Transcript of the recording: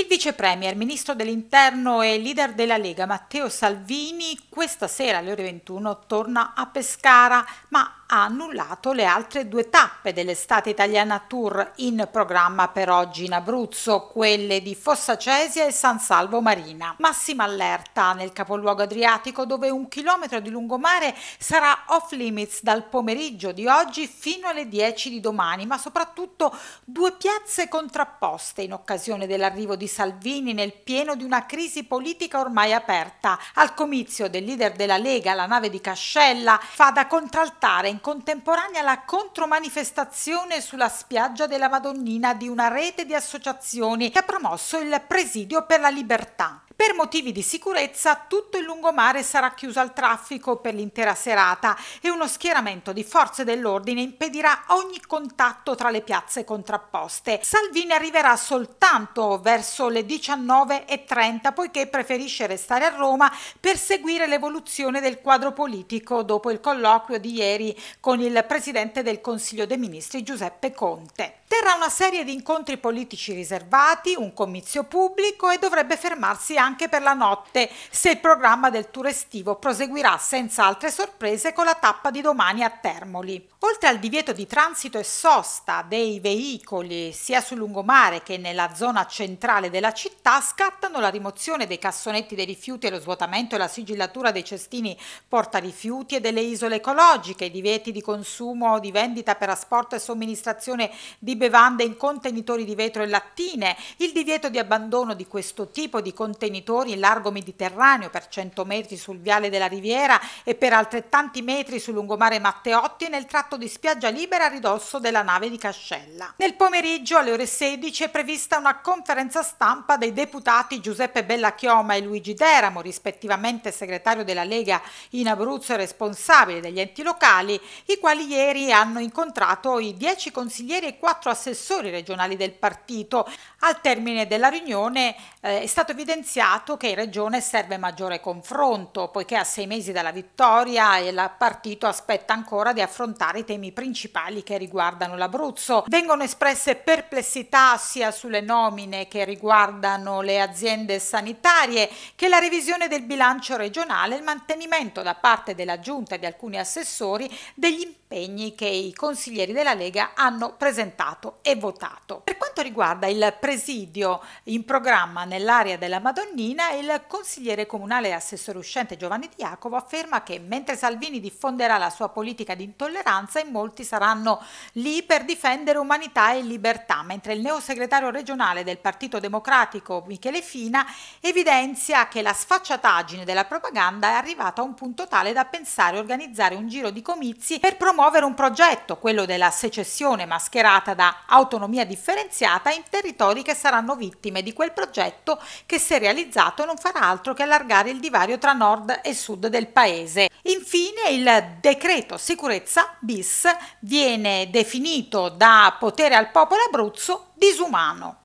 Il vice premier, ministro dell'interno e leader della Lega Matteo Salvini questa sera alle ore 21 torna a Pescara ma ha annullato le altre due tappe dell'estate italiana tour in programma per oggi in Abruzzo, quelle di Fossa Cesia e San Salvo Marina. Massima allerta nel capoluogo adriatico dove un chilometro di lungomare sarà off limits dal pomeriggio di oggi fino alle 10 di domani, ma soprattutto due piazze contrapposte in occasione dell'arrivo di Salvini nel pieno di una crisi politica ormai aperta. Al comizio del leader della Lega, la nave di Cascella, fa da contraltare in contemporanea la contromanifestazione sulla spiaggia della Madonnina di una rete di associazioni che ha promosso il Presidio per la Libertà. Per motivi di sicurezza tutto il lungomare sarà chiuso al traffico per l'intera serata e uno schieramento di forze dell'ordine impedirà ogni contatto tra le piazze contrapposte. Salvini arriverà soltanto verso le 19.30 poiché preferisce restare a Roma per seguire l'evoluzione del quadro politico dopo il colloquio di ieri con il Presidente del Consiglio dei Ministri Giuseppe Conte. Terrà una serie di incontri politici riservati, un comizio pubblico e dovrebbe fermarsi anche anche per la notte, se il programma del tour estivo proseguirà senza altre sorprese con la tappa di domani a Termoli. Oltre al divieto di transito e sosta dei veicoli sia sul lungomare che nella zona centrale della città, scattano la rimozione dei cassonetti dei rifiuti e lo svuotamento e la sigillatura dei cestini porta rifiuti e delle isole ecologiche, i divieti di consumo, di vendita per asporto e somministrazione di bevande in contenitori di vetro e lattine, il divieto di abbandono di questo tipo di contenitori contenitori in largo Mediterraneo per 100 metri sul viale della Riviera e per altrettanti metri sul lungomare Matteotti nel tratto di spiaggia libera a ridosso della nave di Cascella. Nel pomeriggio alle ore 16 è prevista una conferenza stampa dei deputati Giuseppe Bellachioma e Luigi Deramo, rispettivamente segretario della Lega in Abruzzo e responsabile degli enti locali, i quali ieri hanno incontrato i 10 consiglieri e 4 assessori regionali del partito. Al termine della riunione eh, è stato evidenziato evidenziato che in regione serve maggiore confronto, poiché a sei mesi dalla vittoria il partito aspetta ancora di affrontare i temi principali che riguardano l'Abruzzo. Vengono espresse perplessità sia sulle nomine che riguardano le aziende sanitarie che la revisione del bilancio regionale e il mantenimento da parte della giunta e di alcuni assessori degli impegni impegni che i consiglieri della Lega hanno presentato e votato. Per quanto riguarda il presidio in programma nell'area della Madonnina, il consigliere comunale e assessore uscente Giovanni Di Jacopo afferma che mentre Salvini diffonderà la sua politica di intolleranza, in molti saranno lì per difendere umanità e libertà, mentre il neo segretario regionale del Partito Democratico Michele Fina evidenzia che la sfacciataggine della propaganda è arrivata a un punto tale da pensare a organizzare un giro di comizi per promuovere promuovere un progetto, quello della secessione mascherata da autonomia differenziata in territori che saranno vittime di quel progetto che se realizzato non farà altro che allargare il divario tra nord e sud del paese. Infine il decreto sicurezza bis viene definito da potere al popolo Abruzzo disumano.